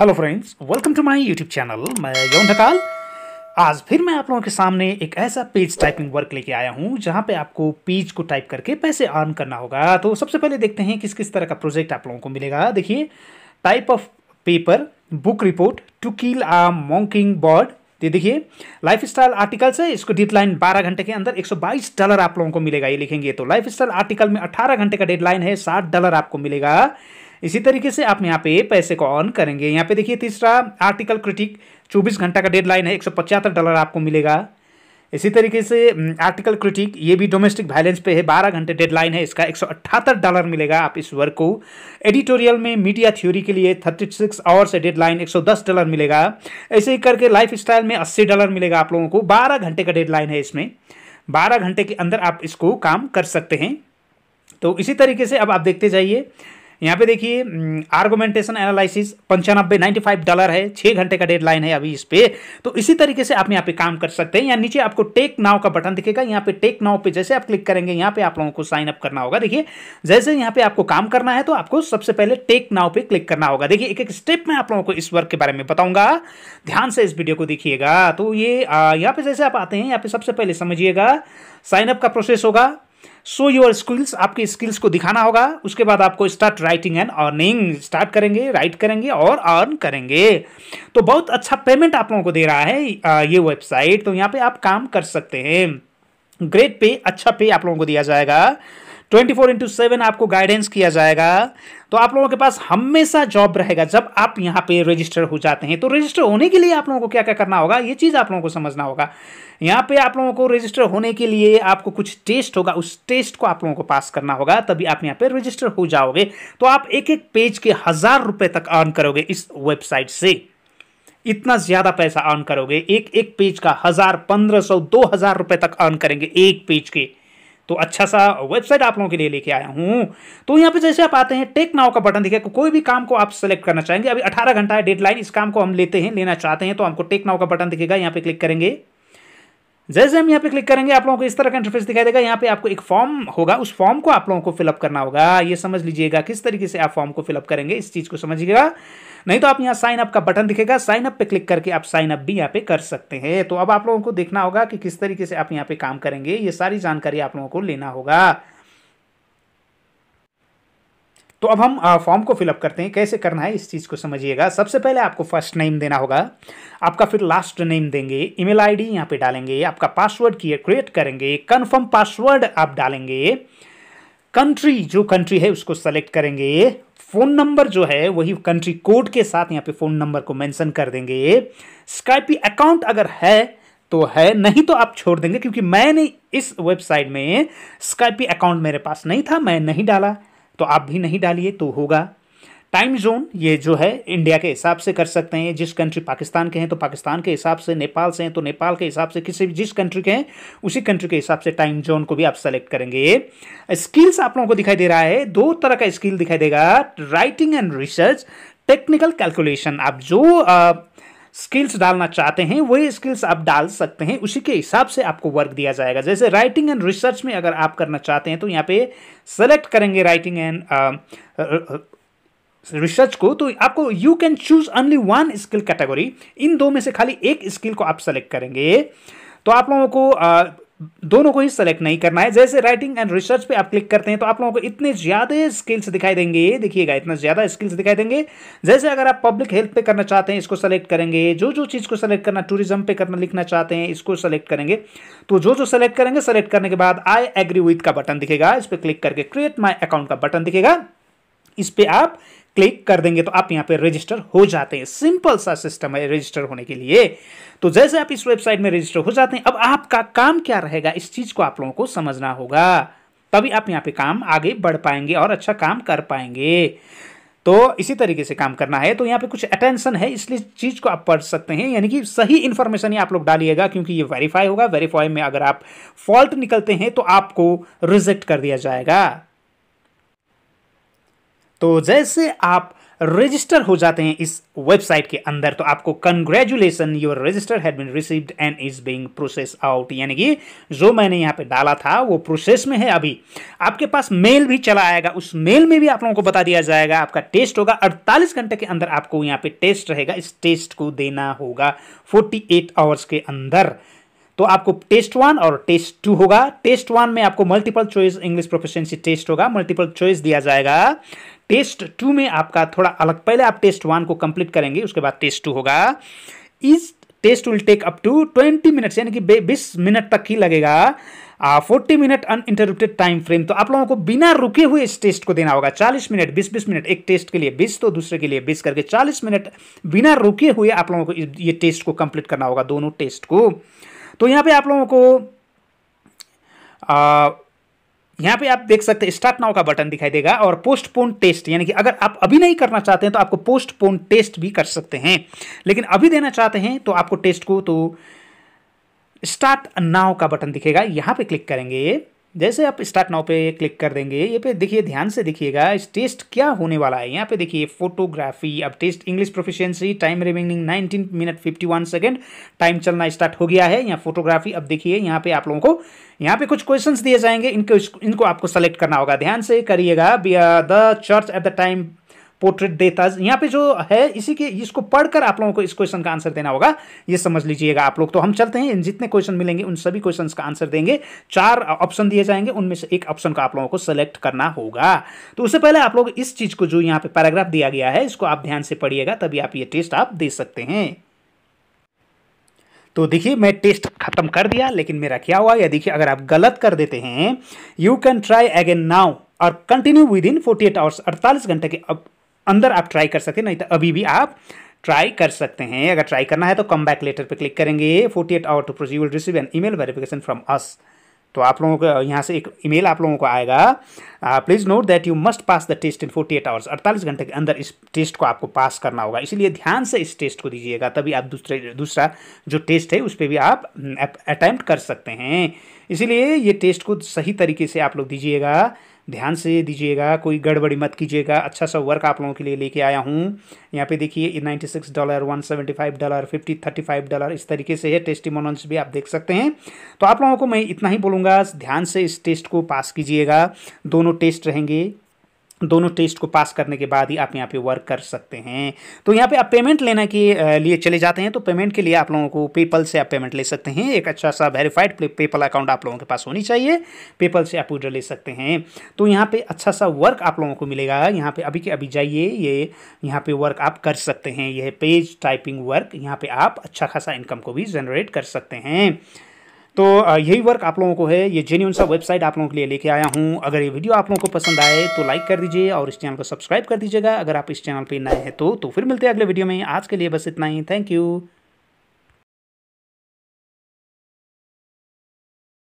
hello friends welcome to my YouTube channel मैं यौन ढकाल आज फिर मैं आप लोगों के सामने एक ऐसा पेज टाइपिंग वर्क लेके आया हूँ जहाँ पे आपको पेज को टाइप करके पैसे अर्न करना होगा तो सबसे पहले देखते हैं किस किस तरह का प्रोजेक्ट आप लोगों को मिलेगा देखिए type of paper book report to kill a mockingbird ये देखिए लाइफ स्टाइल आर्टिकल से इसको डेडलाइन 12 घंटे के अंदर 122 डॉलर आप लोगों को मिलेगा ये लिखेंगे तो लाइफ स्टाइल आर्टिकल में 18 घंटे का डेडलाइन है 60 डॉलर आपको मिलेगा इसी तरीके से आप यहाँ पे पैसे को अर्न करेंगे यहाँ पे देखिए तीसरा आर्टिकल क्रिटिक 24 घंटा का डेडलाइन है एक डॉलर आपको मिलेगा इसी तरीके से आर्टिकल क्रिटिक ये भी डोमेस्टिक वायलेंस पे है बारह घंटे डेडलाइन है इसका एक डॉलर मिलेगा आप इस वर्क को एडिटोरियल में मीडिया थ्योरी के लिए थर्टी सिक्स आवर्स है डेडलाइन एक डॉलर मिलेगा ऐसे ही करके लाइफ स्टाइल में अस्सी डॉलर मिलेगा आप लोगों को बारह घंटे का डेडलाइन है इसमें बारह घंटे के अंदर आप इसको काम कर सकते हैं तो इसी तरीके से अब आप देखते जाइए यहाँ पे देखिए आर्गोमेंटेशन एनालिसिस पंचानबे नाइन्टी फाइव डॉलर है छः घंटे का डेडलाइन है अभी इस पर तो इसी तरीके से आप यहाँ पे काम कर सकते हैं यहाँ नीचे आपको टेक नाव का बटन दिखेगा यहाँ पे टेक नाव पे जैसे आप क्लिक करेंगे यहाँ पे आप लोगों को साइन अप करना होगा देखिए जैसे यहाँ पे आपको काम करना है तो आपको सबसे पहले टेक नाव पे क्लिक करना होगा देखिए एक एक स्टेप में आप लोगों को इस वर्क के बारे में बताऊंगा ध्यान से इस वीडियो को देखिएगा तो ये यहाँ पे जैसे आप आते हैं यहाँ पे सबसे पहले समझिएगा साइनअप का प्रोसेस होगा शो योर स्किल्स आपके स्किल्स को दिखाना होगा उसके बाद आपको start writing and earning start करेंगे राइट करेंगे और अर्न करेंगे तो बहुत अच्छा पेमेंट आप लोगों को दे रहा है ये वेबसाइट तो यहाँ पे आप काम कर सकते हैं ग्रेड पे अच्छा पे आप लोगों को दिया जाएगा ट्वेंटी फोर इंटू सेवन आपको गाइडेंस किया जाएगा तो आप लोगों के पास हमेशा जॉब रहेगा जब आप यहाँ पे रजिस्टर हो जाते हैं तो रजिस्टर होने के लिए आप लोगों को क्या क्या करना होगा ये चीज़ आप लोगों को समझना होगा यहाँ पे आप लोगों को रजिस्टर होने के लिए आपको कुछ टेस्ट होगा उस टेस्ट को आप लोगों को पास करना होगा तभी आप यहाँ पे रजिस्टर हो जाओगे तो आप एक एक पेज के हज़ार रुपये तक अर्न करोगे इस वेबसाइट से इतना ज़्यादा पैसा अर्न करोगे एक एक पेज का हज़ार पंद्रह सौ दो हज़ार रुपये तक अर्न करेंगे एक पेज के तो अच्छा सा वेबसाइट आप लोगों के लिए लेके आया हूँ तो यहाँ पे जैसे आप आते हैं टेक नाउ का बटन दिखेगा को, कोई भी काम को आप सेलेक्ट करना चाहेंगे अभी 18 घंटा है डेडलाइन इस काम को हम लेते हैं लेना चाहते हैं तो हमको टेक नाउ का बटन दिखेगा यहाँ पे क्लिक करेंगे जैसे हम यहाँ पे क्लिक करेंगे आप लोगों को इस तरह का इंटरफेस दिखाई देगा यहाँ पे आपको एक फॉर्म होगा उस फॉर्म को आप लोगों को फिलअप करना होगा ये समझ लीजिएगा किस तरीके से आप फॉर्म को फिलअप करेंगे इस चीज़ को समझिएगा नहीं तो आप यहाँ साइन अप का बटन दिखेगा साइन अप पे क्लिक करके आप साइन अप भी यहाँ पे कर सकते हैं तो अब आप लोगों को देखना होगा कि किस तरीके से आप यहाँ पे काम करेंगे ये सारी जानकारी आप लोगों को लेना होगा तो अब हम फॉर्म को फिलअप करते हैं कैसे करना है इस चीज़ को समझिएगा सबसे पहले आपको फर्स्ट नेम देना होगा आपका फिर लास्ट नेम देंगे ईमेल आईडी यहाँ पे डालेंगे आपका पासवर्ड क्रिएट करेंगे कन्फर्म पासवर्ड आप डालेंगे कंट्री जो कंट्री है उसको सेलेक्ट करेंगे फ़ोन नंबर जो है वही कंट्री कोड के साथ यहाँ पे फ़ोन नंबर को मेंशन कर देंगे स्काइपी अकाउंट अगर है तो है नहीं तो आप छोड़ देंगे क्योंकि मैंने इस वेबसाइट में स्काइपी अकाउंट मेरे पास नहीं था मैं नहीं डाला तो आप भी नहीं डालिए तो होगा टाइम जोन ये जो है इंडिया के हिसाब से कर सकते हैं जिस कंट्री पाकिस्तान के हैं तो पाकिस्तान के हिसाब से नेपाल से हैं तो नेपाल के हिसाब से किसी भी जिस कंट्री के हैं उसी कंट्री के हिसाब से टाइम जोन को भी आप सेलेक्ट करेंगे स्किल्स आप लोगों को दिखाई दे रहा है दो तरह का स्किल दिखाई देगा writing and research technical calculation आप जो स्किल्स डालना चाहते हैं वही स्किल्स आप डाल सकते हैं उसी के हिसाब से आपको वर्क दिया जाएगा जैसे राइटिंग एंड रिसर्च में अगर आप करना चाहते हैं तो यहाँ पे सेलेक्ट करेंगे राइटिंग एंड रिसर्च को तो आपको you can choose only one skill category इन दो में से खाली एक स्किल को आप सेलेक्ट करेंगे तो आप लोगों को uh, दोनों को ही सेलेक्ट नहीं करना है जैसे राइटिंग एंड रिसर्च पे आप क्लिक करते हैं तो आप लोगों को इतने ज़्यादा स्किल्स दिखाई देंगे ये देखिएगा इतना ज़्यादा स्किल्स दिखाई देंगे जैसे अगर आप पब्लिक हेल्थ पे करना चाहते हैं इसको सेलेक्ट करेंगे जो जो चीज़ को सेलेक्ट करना टूरिज्म पे करना लिखना चाहते हैं इसको सेलेक्ट करेंगे तो जो जो सेलेक्ट करेंगे सेलेक्ट करने के बाद आई एग्री विथ का बटन दिखेगा इस पर क्लिक करके क्रिएट माई अकाउंट का बटन दिखेगा इस पर आप क्लिक कर देंगे तो आप यहां पे रजिस्टर हो जाते हैं सिंपल सा सिस्टम है रजिस्टर होने के लिए तो जैसे आप इस वेबसाइट में रजिस्टर हो जाते हैं अब आपका काम क्या रहेगा इस चीज़ को आप लोगों को समझना होगा तभी आप यहाँ पे काम आगे बढ़ पाएंगे और अच्छा काम कर पाएंगे तो इसी तरीके से काम करना है तो यहाँ पे कुछ अटेंशन है इसलिए चीज़ को आप पढ़ सकते हैं यानी कि सही इन्फॉर्मेशन ही आप लोग डालिएगा क्योंकि ये वेरीफाई होगा वेरीफाई में अगर आप फॉल्ट निकलते हैं तो आपको रिजेक्ट कर दिया जाएगा तो जैसे आप रजिस्टर हो जाते हैं इस वेबसाइट के अंदर तो आपको congratulation your register had been received and is being process out यानी कि जो मैंने यहाँ पे डाला था वो प्रोसेस में है अभी आपके पास मेल भी चला आएगा उस मेल में भी आप लोगों को बता दिया जाएगा आपका टेस्ट होगा 48 घंटे के अंदर आपको यहाँ पे टेस्ट रहेगा इस टेस्ट को देना होगा फोर्टी आवर्स के अंदर तो आपको टेस्ट वन और टेस्ट टू होगा टेस्ट वन में आपको multiple choice English proficiency test होगा मल्टीपल चॉइस दिया जाएगा टेस्ट टू में आपका थोड़ा अलग पहले आप टेस्ट वन को कंप्लीट करेंगे उसके बाद टेस्ट टू होगा इस test will take up to twenty minutes यानी कि बीस मिनट तक ही लगेगा forty minute uninterrupted time frame तो आप लोगों को बिना रुके हुए इस टेस्ट को देना होगा चालीस मिनट बीस बीस मिनट एक टेस्ट के लिए बीस तो दूसरे के लिए बीस करके चालीस मिनट बिना रुके हुए आप लोगों को ये टेस्ट को कंप्लीट करना होगा दोनों टेस्ट को तो यहाँ पे आप लोगों को आ, यहाँ पे आप देख सकते हैं स्टार्ट नाउ का बटन दिखाई देगा और पोस्टपोन टेस्ट यानी कि अगर आप अभी नहीं करना चाहते हैं तो आपको पोस्टपोन टेस्ट भी कर सकते हैं लेकिन अभी देना चाहते हैं तो आपको टेस्ट को तो स्टार्ट नाउ का बटन दिखेगा यहाँ पे क्लिक करेंगे जैसे आप स्टार्ट नाउ पे क्लिक कर देंगे ये पे देखिए ध्यान से देखिएगा इस टेस्ट क्या होने वाला है यहाँ पे देखिए फोटोग्राफी अब test English proficiency time remaining 19 minute 51 second time चलना स्टार्ट हो गया है यहाँ फोटोग्राफी अब देखिए यहाँ पे आप लोगों को यहाँ पे कुछ क्वेश्चन दिए जाएंगे इनको इनको आपको सेलेक्ट करना होगा ध्यान से करिएगा the church at the time portrait देता यहाँ पे जो है इसी के इसको पढ़कर आप लोगों को इस क्वेश्चन का आंसर देना होगा ये समझ लीजिएगा आप लोग तो हम चलते हैं जितने क्वेश्चन मिलेंगे उन सभी क्वेश्चन का आंसर देंगे चार ऑप्शन दिए जाएंगे उनमें से एक ऑप्शन का आप लोगों को सेलेक्ट करना होगा तो उससे पहले आप लोग इस चीज़ को जो यहाँ पे पैराग्राफ दिया गया है इसको आप ध्यान से पढ़िएगा तभी आप ये टेस्ट आप दे सकते हैं तो देखिए मैं टेस्ट खत्म कर दिया लेकिन मेरा क्या हुआ या देखिए अगर आप गलत कर देते हैं you can try again now और continue within forty eight hours अड़तालीस घंटे के अंदर आप ट्राई कर सकते हैं नहीं तो अभी भी आप ट्राई कर सकते हैं अगर ट्राई करना है तो कम बैक लेटर पर क्लिक करेंगे फोर्टी एट आवर टू प्रोज will receive an email verification from us तो आप लोगों को यहाँ से एक ईमेल आप लोगों को आएगा please note that you must pass the test in 48 eight hours अड़तालीस घंटे के अंदर इस टेस्ट को आपको पास करना होगा इसलिए ध्यान से इस टेस्ट को दीजिएगा तभी आप दूसरे दूसरा जो टेस्ट है उस पर भी आप अटैम्प्ट कर सकते हैं इसीलिए ये टेस्ट को सही तरीके से आप लोग दीजिएगा ध्यान से दीजिएगा कोई गड़बड़ी मत कीजिएगा अच्छा सा वर्क आप लोगों के लिए लेके आया हूँ यहाँ पे देखिए ninety six dollar one seventy five dollar fifty thirty five dollar इस तरीके से है टेस्टी भी आप देख सकते हैं तो आप लोगों को मैं इतना ही बोलूँगा ध्यान से इस टेस्ट को पास कीजिएगा दोनों टेस्ट रहेंगे दोनों टेस्ट को पास करने के बाद ही आप यहाँ पे वर्क कर सकते हैं तो यहाँ पे आप पेमेंट लेने के लिए चले जाते हैं तो पेमेंट के लिए आप लोगों को पेपल से आप पेमेंट ले सकते हैं एक अच्छा सा वेरीफाइड पेपल अकाउंट आप लोगों के पास होनी चाहिए पेपल से आप विड्रॉ ले सकते हैं तो यहाँ पे अच्छा सा वर्क आप लोगों को मिलेगा यहाँ पर अभी के अभी जाइए ये यहाँ पर वर्क आप कर सकते हैं यह पेज टाइपिंग वर्क यहाँ पर आप अच्छा खासा इनकम को भी जनरेट कर सकते हैं तो यही वर्क आप लोगों को है ये जेन्यून सा वेबसाइट आप लोगों के लिए लेके आया हूँ अगर ये वीडियो आप लोगों को पसंद आए तो लाइक कर दीजिए और इस चैनल को सब्सक्राइब कर दीजिएगा अगर आप इस चैनल पर नए हैं तो, तो फिर मिलते हैं अगले वीडियो में आज के लिए बस इतना ही थैंक यू